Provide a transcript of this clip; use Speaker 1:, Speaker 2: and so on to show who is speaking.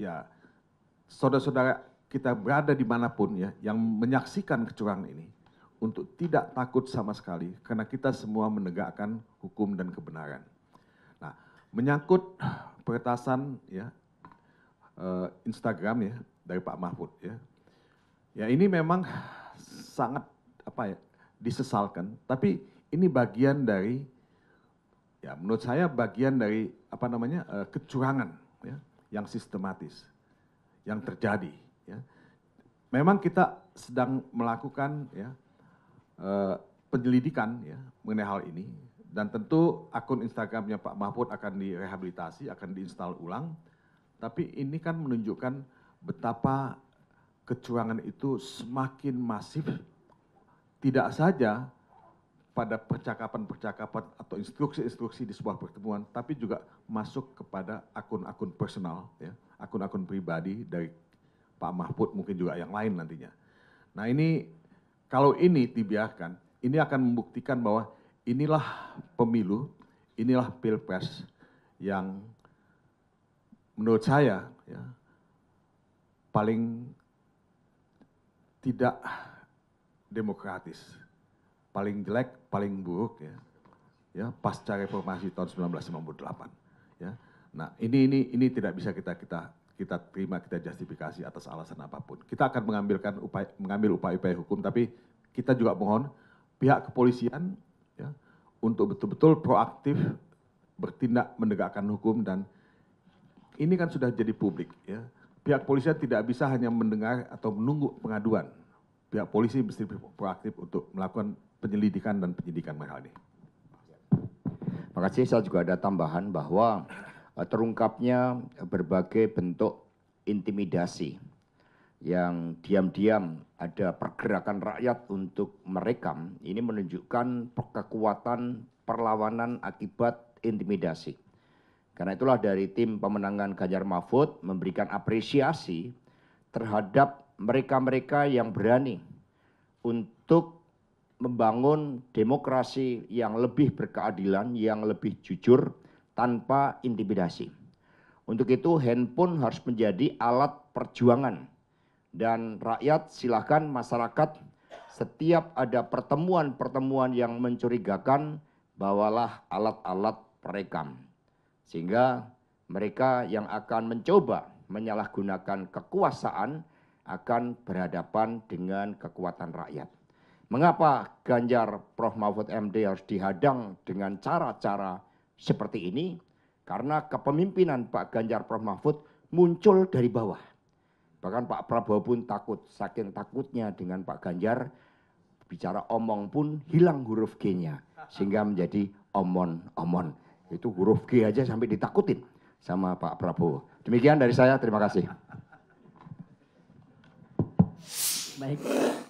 Speaker 1: ya saudara-saudara kita berada di manapun ya yang menyaksikan kecurangan ini untuk tidak takut sama sekali karena kita semua menegakkan hukum dan kebenaran. Nah, menyangkut peretasan ya eh, Instagram ya dari Pak Mahfud ya. Ya ini memang sangat apa ya disesalkan, tapi ini bagian dari ya menurut saya bagian dari apa namanya eh, kecurangan ya yang sistematis yang terjadi. Ya. Memang kita sedang melakukan ya, eh, penyelidikan ya, mengenai hal ini dan tentu akun Instagramnya Pak Mahfud akan direhabilitasi, akan diinstal ulang. Tapi ini kan menunjukkan betapa kecurangan itu semakin masif, tidak saja pada percakapan-percakapan atau instruksi-instruksi di sebuah pertemuan, tapi juga masuk kepada akun-akun personal, ya, akun-akun pribadi dari Pak Mahfud mungkin juga yang lain nantinya. Nah ini kalau ini dibiarkan, ini akan membuktikan bahwa inilah pemilu, inilah pilpres yang menurut saya ya, paling tidak demokratis paling jelek, paling buruk ya. Ya, pasca reformasi tahun 1998 ya. Nah, ini ini ini tidak bisa kita kita kita terima, kita justifikasi atas alasan apapun. Kita akan mengambilkan upaya mengambil upaya-upaya hukum tapi kita juga mohon pihak kepolisian ya untuk betul-betul proaktif bertindak menegakkan hukum dan ini kan sudah jadi publik ya. Pihak polisian tidak bisa hanya mendengar atau menunggu pengaduan. Pihak polisi mesti proaktif untuk melakukan penyelidikan dan penyidikan hal ini. Terima Saya juga ada tambahan bahwa eh, terungkapnya
Speaker 2: berbagai bentuk intimidasi yang diam-diam ada pergerakan rakyat untuk merekam ini menunjukkan kekuatan perlawanan akibat intimidasi. Karena itulah dari tim pemenangan Ganjar Mahfud memberikan apresiasi terhadap mereka-mereka yang berani untuk membangun demokrasi yang lebih berkeadilan, yang lebih jujur tanpa intimidasi. Untuk itu handphone harus menjadi alat perjuangan dan rakyat silahkan masyarakat setiap ada pertemuan-pertemuan yang mencurigakan bawalah alat-alat perekam sehingga mereka yang akan mencoba menyalahgunakan kekuasaan akan berhadapan dengan kekuatan rakyat mengapa Ganjar Prof. Mahfud MD harus dihadang dengan cara-cara seperti ini? Karena kepemimpinan Pak Ganjar Prof. Mahfud muncul dari bawah. Bahkan Pak Prabowo pun takut, saking takutnya dengan Pak Ganjar, bicara omong pun hilang huruf G-nya, sehingga menjadi omon-omon. Itu huruf G aja sampai ditakutin sama Pak Prabowo. Demikian dari saya, terima kasih. Baik.